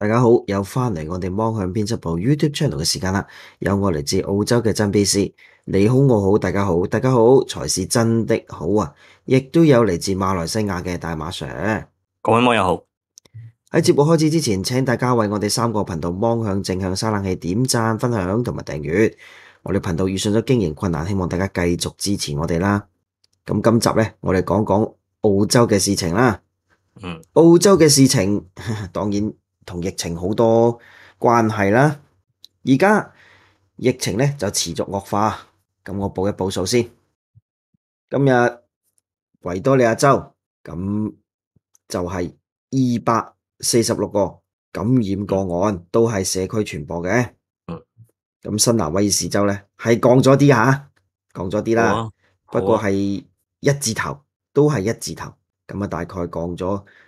大家好，又翻嚟我哋芒向编辑部 YouTube channel 嘅时间啦。有我嚟自澳洲嘅真 B C，你好我好，大家好，大家好才是真的好啊！亦都有嚟自马来西亚嘅大马 Sir，各位网友好。喺节目开始之前，请大家为我哋三个频道芒向正向生冷气点赞、分享同埋订阅。我哋频道遇上咗经营困难，希望大家继续支持我哋啦。咁今集呢，我哋讲讲澳洲嘅事情啦。嗯，澳洲嘅事情，当然。同疫情好多关系啦，而家疫情咧就持续恶化。咁我报一报数先，今日维多利亚州咁就系二百四十六个感染个案，都系社区传播嘅。咁新南威尔士州咧系降咗啲吓，降咗啲啦，不过系一字头，都系一字头。咁啊，大概降咗。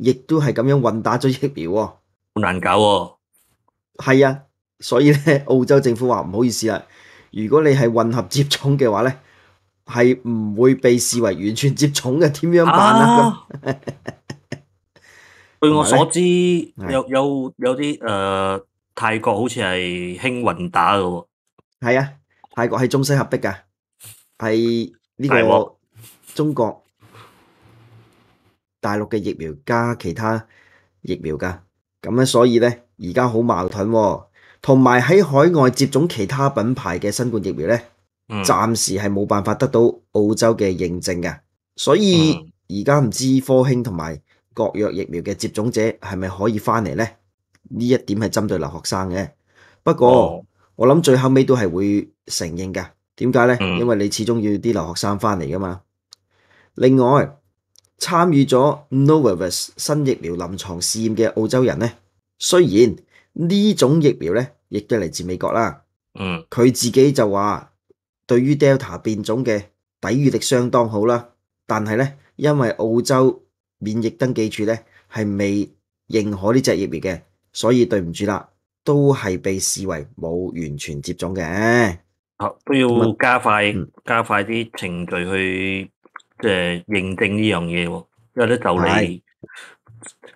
亦都系咁样混打咗疫苗，好难搞喎。系啊，所以咧，澳洲政府话唔好意思啦，如果你系混合接种嘅话咧，系唔会被视为完全接种嘅？点样办啊？据我所知，有有有啲誒泰國好似係興混打噶喎。系啊，泰國係中西合璧噶，係呢個中國。大陆嘅疫苗加其他疫苗噶，咁咧所以咧而家好矛盾，同埋喺海外接种其他品牌嘅新冠疫苗咧，暂时系冇办法得到澳洲嘅认证嘅，所以而家唔知科兴同埋国药疫苗嘅接种者系咪可以翻嚟咧？呢一点系针对留学生嘅，不过我谂最后尾都系会承认噶。点解咧？因为你始终要啲留学生翻嚟噶嘛。另外。參與咗 Novavax 新疫苗臨床試驗嘅澳洲人呢，雖然呢種疫苗呢亦都嚟自美國啦，嗯，佢自己就話對於 Delta 變種嘅抵禦力相當好啦，但係呢，因為澳洲免疫登記處呢係未認可呢只疫苗嘅，所以對唔住啦，都係被視為冇完全接種嘅，都要加快加快啲程序去。即系认证呢样嘢喎，因为咧就嚟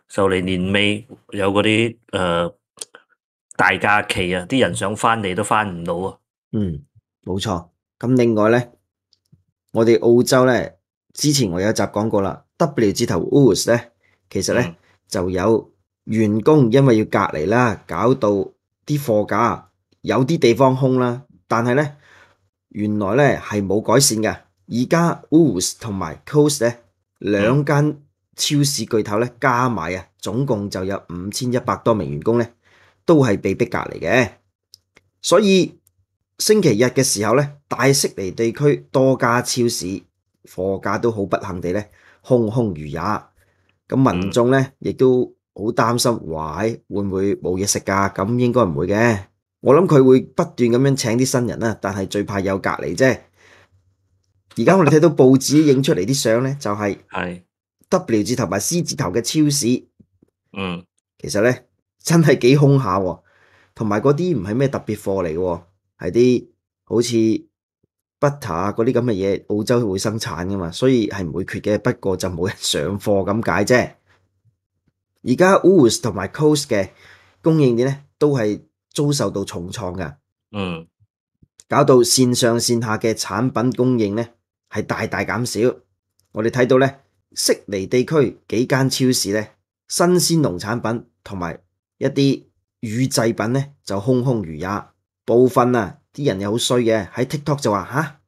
就嚟年尾有嗰啲诶大假期啊，啲人想翻嚟都翻唔到啊。嗯，冇错。咁另外咧，我哋澳洲咧，之前我有集讲过啦，W 字头 s o s 咧，其实咧就有员工因为要隔离啦，搞到啲货架有啲地方空啦，但系咧原来咧系冇改善嘅。而家 Woolworth 同埋 Cost 咧兩間超市巨頭咧加埋啊，總共就有五千一百多名員工咧，都係被逼隔離嘅。所以星期日嘅時候咧，大悉尼地區多家超市貨架都好不幸地咧空空如也。咁民眾咧亦都好擔心，哇！會唔會冇嘢食噶？咁應該唔會嘅。我諗佢會不斷咁樣請啲新人啦，但係最怕有隔離啫。而家我哋睇到报纸影出嚟啲相咧，就系 W 字头同埋 C 字头嘅超市。嗯，其实咧真系几空下，同埋嗰啲唔系咩特别货嚟嘅，系啲好似 butter 嗰啲咁嘅嘢，澳洲会生产噶嘛，所以系唔会缺嘅。不过就冇人上货咁解啫。而家 w o o s 同埋 Cost 嘅供应链咧，都系遭受到重创噶。嗯，搞到线上线下嘅产品供应咧。係大大減少。我哋睇到呢，悉尼地區幾間超市呢，新鮮農產品同埋一啲乳製品呢，就空空如也。部分啊，啲人又好衰嘅喺 TikTok 就話嚇，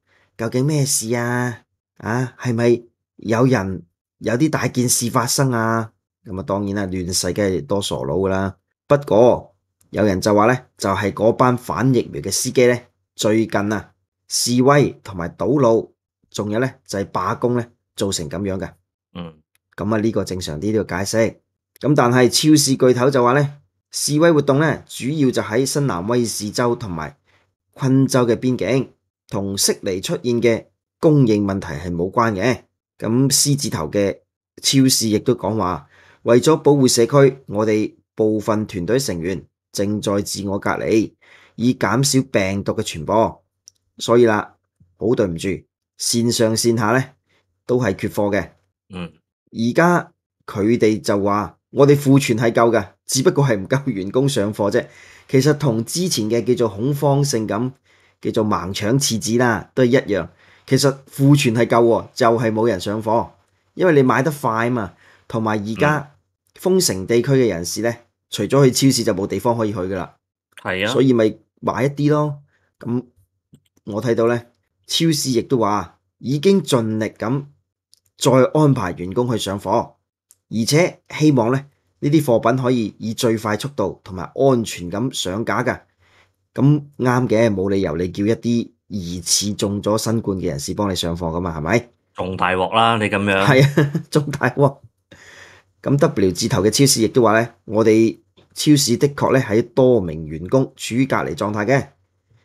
究竟咩事啊？啊，係咪有人有啲大件事發生啊？咁啊，當然啦，亂世梗係多傻佬噶啦。不過有人就話呢，就係嗰班反疫苗嘅司機呢，最近啊示威同埋堵路。仲有咧，就係罢工咧，造成咁樣嘅。嗯，咁啊，呢個正常啲都要解釋。咁但係超市巨頭就話咧，示威活動咧主要就喺新南威士州同埋昆州嘅邊境同悉尼出現嘅供應問題係冇關嘅。咁獅子頭嘅超市亦都講話，為咗保護社區，我哋部分團隊成員正在自我隔離，以減少病毒嘅傳播。所以啦，好對唔住。线上线下咧都系缺货嘅，嗯，而家佢哋就话我哋库存系够嘅，只不过系唔够员工上货啫。其实同之前嘅叫做恐慌性咁，叫做盲抢厕纸啦，都系一样。其实库存系够，就系冇人上货，因为你买得快嘛，同埋而家封城地区嘅人士咧，除咗去超市就冇地方可以去噶啦，系啊，所以咪买一啲咯。咁我睇到咧。超市亦都話已經盡力咁再安排員工去上貨，而且希望咧呢啲貨品可以以最快速度同埋安全咁上架噶。咁啱嘅，冇理由你叫一啲疑似中咗新冠嘅人士幫你上貨噶嘛？係咪仲大鑊啦？你咁樣係啊，仲 大鑊咁 W 字頭嘅超市亦都話咧，我哋超市的確咧喺多名員工處於隔離狀態嘅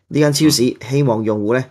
呢間超市，希望用户咧。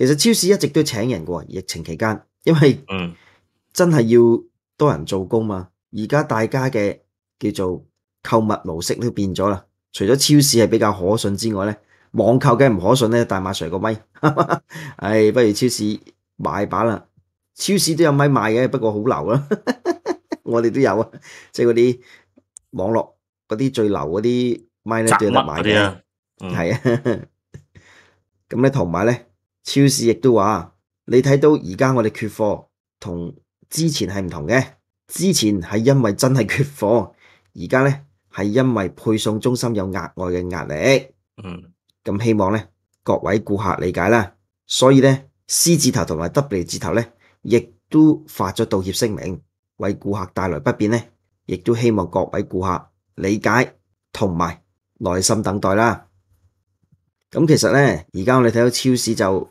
其实超市一直都请人嘅，疫情期间，因为真系要多人做工嘛。而家大家嘅叫做购物模式都变咗啦。除咗超市系比较可信之外咧，网购梗系唔可信咧。大马 Sir 个咪，唉，不如超市买把啦。超市都有咪卖嘅，不过好流啦。我哋都有啊，即系嗰啲网络嗰啲最流嗰啲咪咧，有得买嘅，系啊。咁咧同埋咧。超市亦都话，你睇到而家我哋缺货，同之前系唔同嘅。之前系因为真系缺货，而家咧系因为配送中心有额外嘅压力。嗯，咁希望咧各位顾客理解啦。所以咧，C 字头同埋 W 字头咧，亦都发咗道歉声明，为顾客带来不便咧，亦都希望各位顾客理解同埋耐心等待啦。咁其实咧，而家我哋睇到超市就。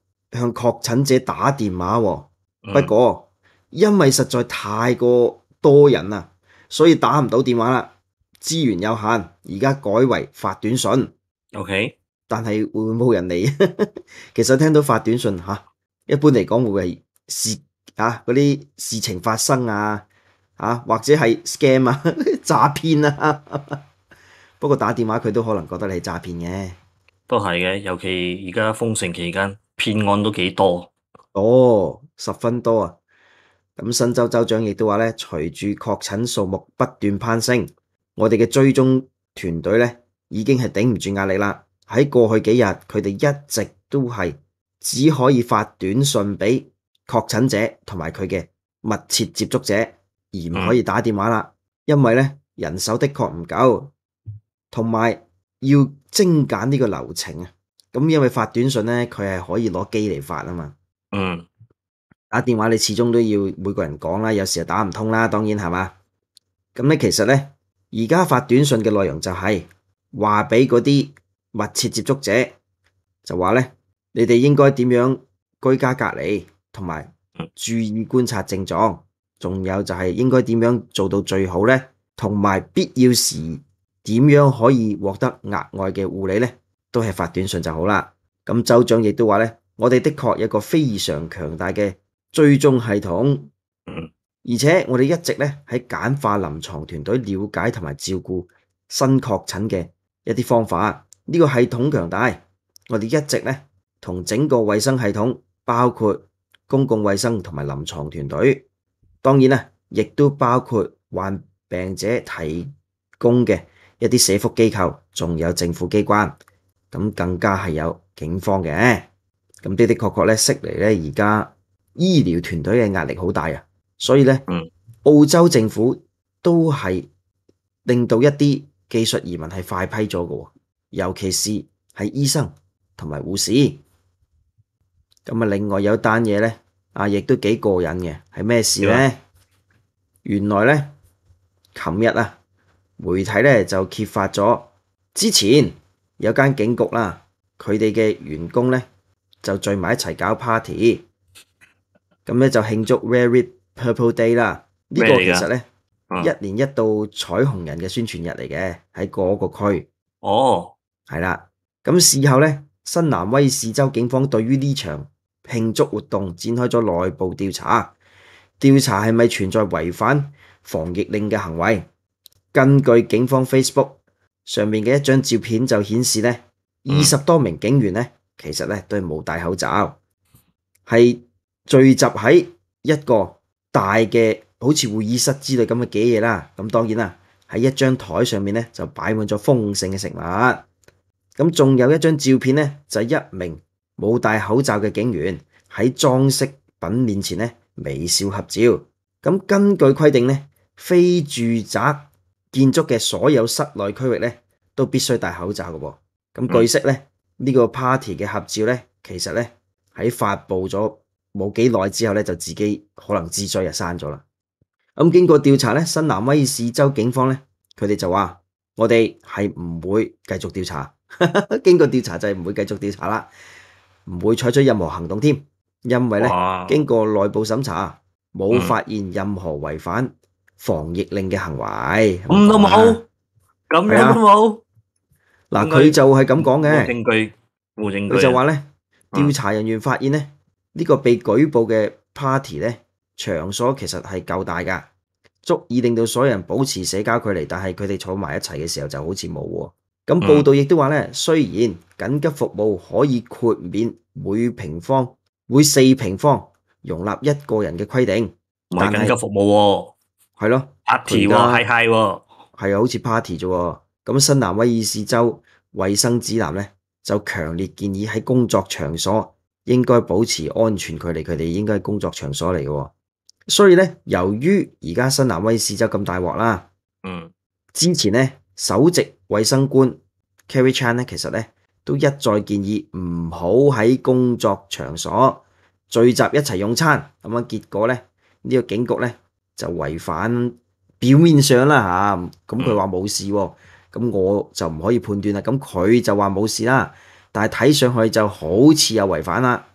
向确诊者打电话，不过因为实在太过多人啦，所以打唔到电话啦，资源有限，而家改为发短信。O K，但系会唔会冇人嚟？其实听到发短信吓，一般嚟讲会系事啊，嗰啲事情发生啊，啊或者系 scam 啊 诈骗啊。不过打电话佢都可能觉得你系诈骗嘅，都系嘅，尤其而家封城期间。骗案都几多？哦，十分多啊！咁新州州长亦都话咧，随住确诊数目不断攀升，我哋嘅追踪团队咧已经系顶唔住压力啦。喺过去几日，佢哋一直都系只可以发短信俾确诊者同埋佢嘅密切接触者，而唔可以打电话啦。因为咧人手的确唔够，同埋要精简呢个流程啊。咁因为发短信咧，佢系可以攞机嚟发啊嘛。嗯，打电话你始终都要每个人讲啦，有时又打唔通啦，当然系嘛。咁咧，其实咧，而家发短信嘅内容就系话俾嗰啲密切接触者就话咧，你哋应该点样居家隔离，同埋注意观察症状，仲有就系应该点样做到最好咧，同埋必要时点样可以获得额外嘅护理咧。都係發短信就好啦。咁州長亦都話咧，我哋的確有個非常強大嘅追蹤系統，而且我哋一直咧喺簡化臨床團隊了解同埋照顧新確診嘅一啲方法。呢個系統強大，我哋一直咧同整個卫生系統，包括公共卫生同埋臨床團隊，當然啦，亦都包括患病者提供嘅一啲社福機構，仲有政府機關。咁更加係有警方嘅，咁的的確確咧，悉尼咧而家醫療團隊嘅壓力好大啊，所以咧澳洲政府都係令到一啲技術移民係快批咗嘅，尤其是係醫生同埋護士。咁啊，另外有單嘢咧啊，亦都幾過癮嘅，係咩事咧？原來咧，琴日啊，媒體咧就揭發咗之前。有間警局啦，佢哋嘅員工咧就聚埋一齊搞 party，咁咧就慶祝 Very Purple Day 啦。呢個其實咧，一年一度彩虹人嘅宣傳日嚟嘅，喺嗰個區。哦，係啦。咁事後咧，新南威士州警方對於呢場慶祝活動展開咗內部調查，調查係咪存在違反防疫令嘅行為？根據警方 Facebook。上面嘅一张照片就显示呢二十多名警员呢，其实呢都系冇戴口罩，系聚集喺一个大嘅好似会议室之类咁嘅嘢啦。咁当然啦，喺一张台上面呢，就摆满咗丰盛嘅食物。咁仲有一张照片呢，就一名冇戴口罩嘅警员喺装饰品面前呢微笑合照。咁根据规定呢，非住宅。建築嘅所有室內區域咧，都必須戴口罩嘅咁據悉咧，呢個 party 嘅合照咧，其實咧喺發布咗冇幾耐之後咧，就自己可能自醉就刪咗啦。咁經過調查咧，新南威士州警方咧，佢哋就話：我哋係唔會繼續調查。經過調查就係唔會繼續調查啦，唔會採取任何行動添，因為咧經過內部審查冇發現任何違反。防疫令嘅行為，唔都冇，咁样都冇。嗱，佢就係咁講嘅，冇證佢就話咧，調查人員發現咧，呢個被舉報嘅 party 咧，場所其實係夠大噶，足以令到所有人保持社交距離。但係佢哋坐埋一齊嘅時候，就好似冇喎。咁報道亦都話咧，雖然緊急服務可以豁免每平方每四平方容納一個人嘅規定，但係緊急服務喎。系咯，Party 喎，系系喎，系啊，好似 Party 啫喎。咁新南威尔士州卫生指南咧，就强烈建议喺工作场所应该保持安全距离，佢哋应该系工作场所嚟嘅。所以咧，由于而家新南威尔士州咁大镬啦，嗯，之前咧首席卫生官 c a r r y Chan 咧，其实咧都一再建议唔好喺工作场所聚集一齐用餐。咁样结果咧，呢个警局咧。就违反表面上啦吓，咁佢话冇事，咁我就唔可以判断啦。咁佢就话冇事啦，但系睇上去就好似有违反啦。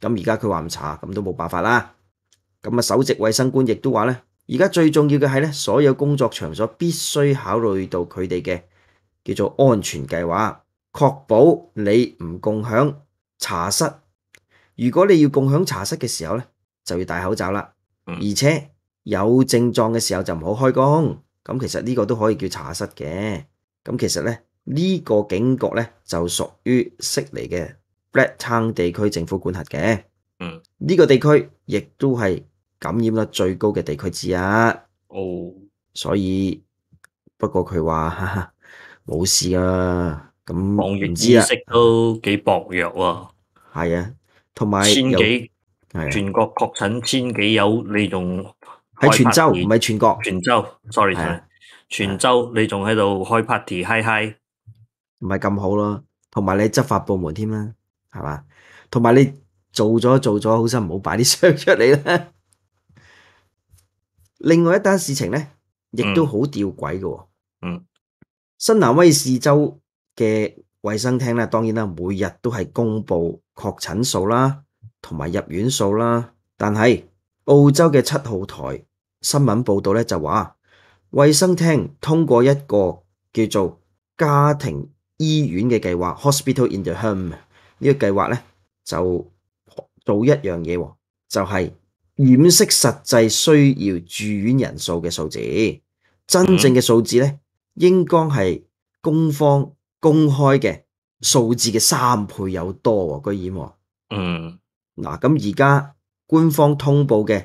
咁而家佢话唔查，咁都冇办法啦。咁啊，首席卫生官亦都话咧，而家最重要嘅系咧，所有工作场所必须考虑到佢哋嘅叫做安全计划，确保你唔共享茶室。如果你要共享茶室嘅时候咧，就要戴口罩啦，而且。有症状嘅时候就唔好开工。咁其实呢个都可以叫查室嘅。咁其实咧呢个警局咧就属于悉尼嘅 Blacktown 地区政府管辖嘅。嗯，呢个地区亦都系感染率最高嘅地区之一。哦，所以不过佢话 冇事啊。咁，望完知识都几薄弱啊。系啊，同埋千几，全国确诊千几有你仲？喺泉州唔系全国，泉州，sorry，全泉州你仲喺度开 party，嗨嗨，唔系咁好咯，同埋你执法部门添啦，系嘛，同埋你做咗做咗好心，唔好摆啲相出嚟啦。另外一单事情咧，亦都好吊诡嘅。嗯，新南威士州嘅卫生厅咧，当然啦，每日都系公布确诊数啦，同埋入院数啦，但系澳洲嘅七号台。新闻报道咧就话，卫生厅通过一个叫做家庭医院嘅计划 （Hospital in the Home） 呢个计划咧就做一样嘢，就系掩饰实际需要住院人数嘅数字，真正嘅数字咧应该系官方公开嘅数字嘅三倍有多居然。嗯，嗱咁而家官方通报嘅。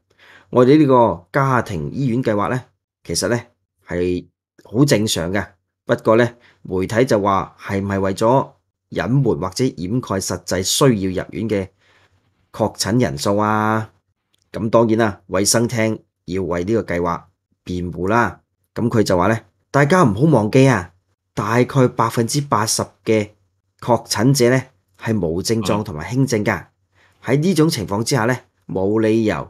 我哋呢個家庭醫院計劃呢，其實呢係好正常嘅。不過呢，媒體就話係唔係為咗隱瞞或者掩蓋實際需要入院嘅確診人數啊？咁當然啦，衛生廳要為呢個計劃辯護啦。咁佢就話呢，大家唔好忘記啊，大概百分之八十嘅確診者呢係无症狀同埋輕症噶。喺呢種情況之下呢，冇理由。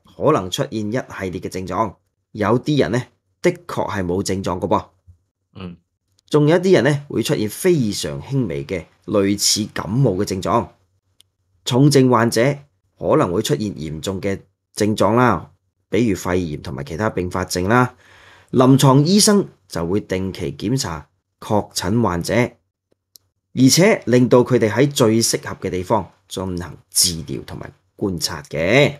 可能出现一系列嘅症状，有啲人呢，的确系冇症状嘅噃，嗯，仲有啲人呢，会出现非常轻微嘅类似感冒嘅症状，重症患者可能会出现严重嘅症状啦，比如肺炎同埋其他并发症啦，临床医生就会定期检查确诊患者，而且令到佢哋喺最适合嘅地方进行治疗同埋观察嘅。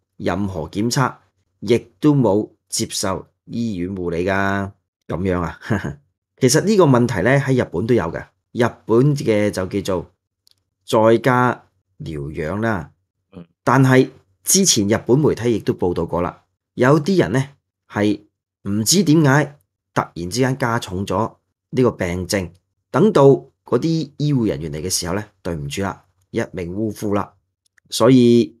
任何檢測，亦都冇接受醫院護理噶，咁樣啊？其實呢個問題咧喺日本都有嘅，日本嘅就叫做在家療養啦。但係之前日本媒體亦都報道過啦，有啲人咧係唔知點解突然之間加重咗呢個病症，等到嗰啲醫護人員嚟嘅時候咧，對唔住啦，一命呜呼啦，所以。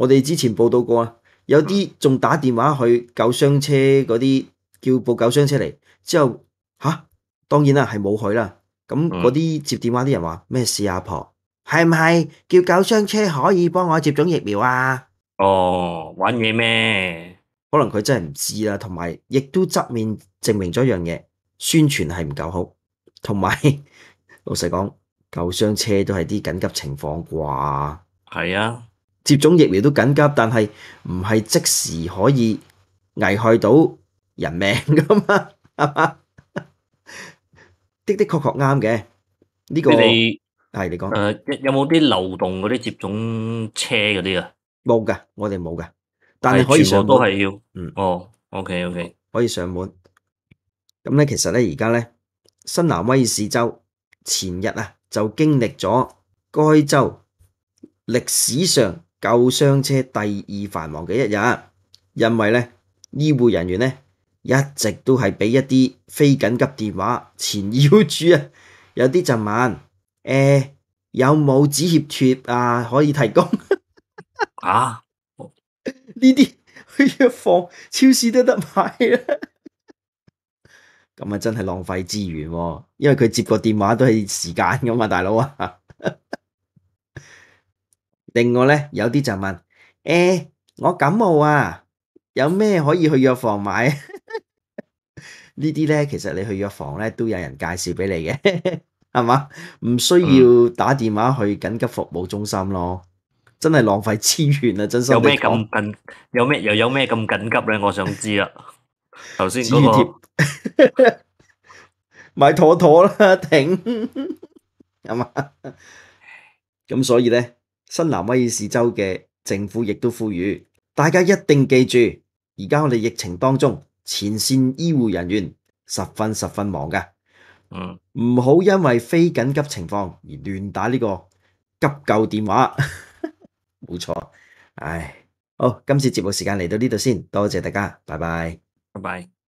我哋之前報道過啊，有啲仲打電話去救傷車嗰啲，叫報救傷車嚟之後吓，當然啦，係冇佢啦。咁嗰啲接電話啲人話咩事啊？婆係唔係叫救傷車可以幫我接種疫苗啊？哦，玩嘢咩？可能佢真係唔知啦，同埋亦都側面證明咗一樣嘢，宣傳係唔夠好，同埋 老實講，救傷車都係啲緊急情況啩？係啊。接种疫苗都緊急，但係唔係即時可以危害到人命噶嘛？的的確確啱嘅，呢個系你講。誒，有冇啲流動嗰啲接種車嗰啲啊？冇噶，我哋冇噶，但係以上都係要。嗯，哦，OK OK，可以上門。咁咧，其實咧，而家咧，新南威爾士州前日啊，就經歷咗該州歷史上。救傷車第二繁忙嘅一日，因為呢醫護人員呢一直都係俾一啲非緊急電話前要住啊！有啲就問：誒有冇止血貼啊？可以提供 啊？呢啲去藥房、超市都得買啊！咁啊，真係浪費資源喎！因為佢接個電話都係時間噶嘛，大佬啊～另外咧，有啲就问：诶，我感冒啊，有咩可以去药房买？呢啲咧，其实你去药房咧都有人介绍俾你嘅，系嘛？唔需要打电话去紧急服务中心咯，真系浪费资源啊！真心有咩咁紧？有咩又有咩咁紧急咧？我想知啦。头先嗰个买妥妥啦，顶。系嘛？咁所以咧。新南威尔士州嘅政府亦都呼吁大家一定记住，而家我哋疫情当中，前线医护人员十分十分忙噶，嗯，唔好因为非紧急情况而乱打呢个急救电话，冇错，唉，好今次节目时间嚟到呢度先，多谢大家，拜拜，拜拜。